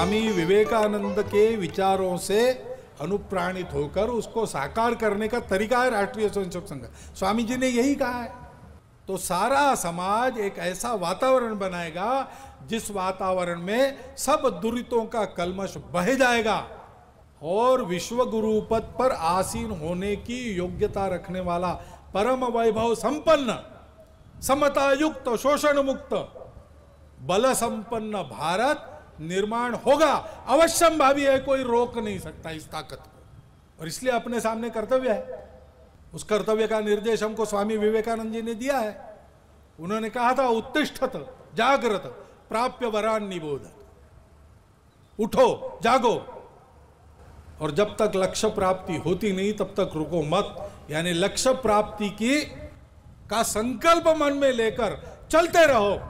स्वामी विवेकानंद के विचारों से अनुप्राणित होकर उसको साकार करने का तरीका है राष्ट्रीय स्वयंसेवक संघ स्वामी जी ने यही कहा है तो सारा समाज एक ऐसा वातावरण बनाएगा जिस वातावरण में सब दुरितों का कलमश बह जाएगा और विश्व गुरु पद पर आसीन होने की योग्यता रखने वाला परम वैभव संपन्न समतायुक्त शोषण मुक्त बल संपन्न भारत निर्माण होगा अवश्यम भावी है कोई रोक नहीं सकता इस ताकत को और इसलिए अपने सामने कर्तव्य है उस कर्तव्य का निर्देश हमको स्वामी विवेकानंद जी ने दिया है उन्होंने कहा था उत्तिष्ठत जागृत प्राप्य वरान निबोध उठो जागो और जब तक लक्ष्य प्राप्ति होती नहीं तब तक रुको मत यानी लक्ष्य प्राप्ति की का संकल्प मन में लेकर चलते रहो